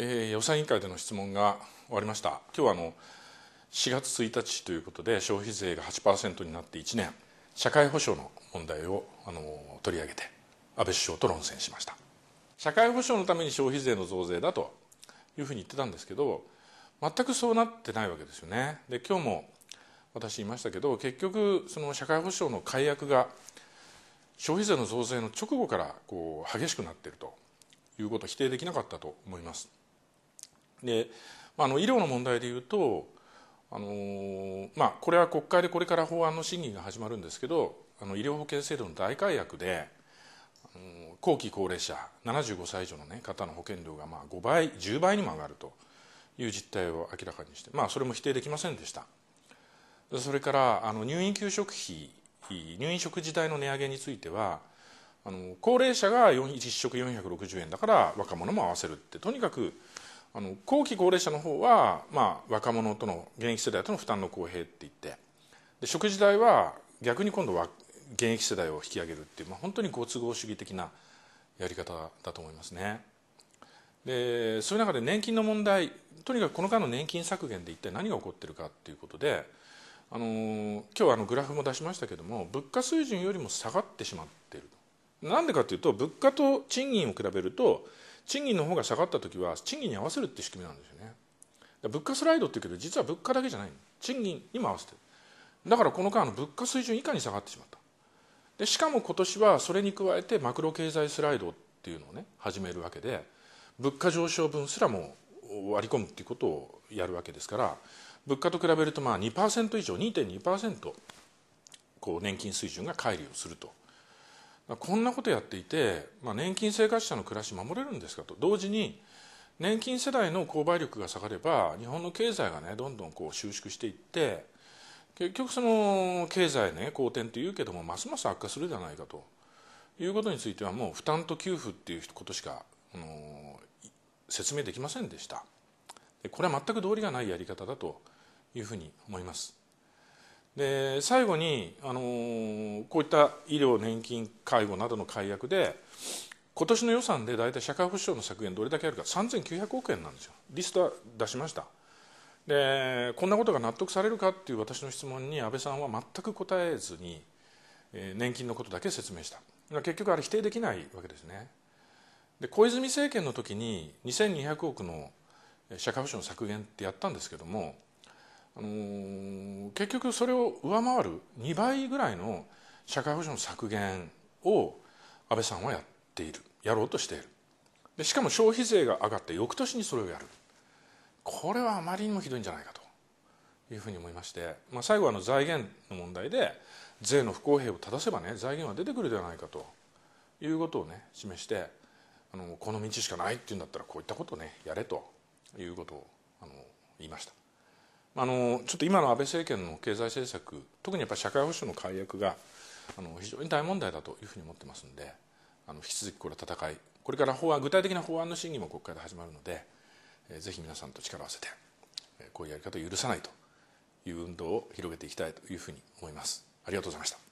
えー、予算委員会での質問が終わりました今日はあの4月1日ということで消費税が8%になって1年社会保障の問題をあの取り上げて安倍首相と論戦しました社会保障のために消費税の増税だというふうに言ってたんですけど全くそうなってないわけですよねで今日も私言いましたけど結局その社会保障の解約が消費税の増税の直後からこう激しくなっているということは否定できなかったと思いますで、まあ、あの医療の問題でいうとあの、まあ、これは国会でこれから法案の審議が始まるんですけどあの医療保険制度の大改悪であの後期高齢者75歳以上の、ね、方の保険料がまあ5倍10倍にも上がるという実態を明らかにして、まあ、それも否定できませんでしたそれからあの入院給食費入院食事代の値上げについてはあの高齢者が1食460円だから若者も合わせるってとにかくあの後期高齢者の方は、まあ、若者との現役世代との負担の公平って言ってで食事代は逆に今度は現役世代を引き上げるっていう、まあ、本当にご都合主義的なやり方だと思いますね。でそういう中で年金の問題とにかくこの間の年金削減で一体何が起こってるかっていうことであの今日あのグラフも出しましたけども物価水準よりも下がってしまっているなんでかというと物価と賃金を比べると賃金の方が下がった時は賃金に合わせるって仕組みなんですよね物価スライドっていうけど実は物価だけじゃない賃金にも合わせてだからこの間の物価水準以下に下がってしまったでしかも今年はそれに加えてマクロ経済スライドっていうのをね始めるわけで物価上昇分すらも割り込むっていうことをやるわけですから物価と比べるとまあ2%以上2.2%こう年金水準が乖離をするとこんなことやっていて、まあ、年金生活者の暮らし守れるんですかと同時に年金世代の購買力が下がれば日本の経済がねどんどんこう収縮していって結局その経済ね好転というけどもますます悪化するじゃないかということについてはもう負担と給付っていうことしか、あの説明できませんでしたこれは全く道理がないやり方だというふうに思います。で最後に、あのー、こういった医療年金介護などの解約で今年の予算で大体社会保障の削減どれだけあるか3900億円なんですよリストは出しましたでこんなことが納得されるかっていう私の質問に安倍さんは全く答えずに、えー、年金のことだけ説明した結局あれ否定できないわけですねで小泉政権の時に2200億の社会保障の削減ってやったんですけどもあのー、結局それを上回る2倍ぐらいの社会保障の削減を安倍さんはやっているやろうとしているでしかも消費税が上がって翌年にそれをやるこれはあまりにもひどいんじゃないかというふうに思いまして、まあ、最後はあの財源の問題で税の不公平を正せばね財源は出てくるではないかということをね示してあのこの道しかないっていうんだったらこういったことをねやれということをあの言いました。あのちょっと今の安倍政権の経済政策特にやっぱり社会保障の解約があの非常に大問題だというふうに思ってますんであの引き続きこれは戦いこれから法案具体的な法案の審議も国会で始まるので、えー、ぜひ皆さんと力を合わせて、えー、こういうやり方を許さないという運動を広げていきたいというふうに思いますありがとうございました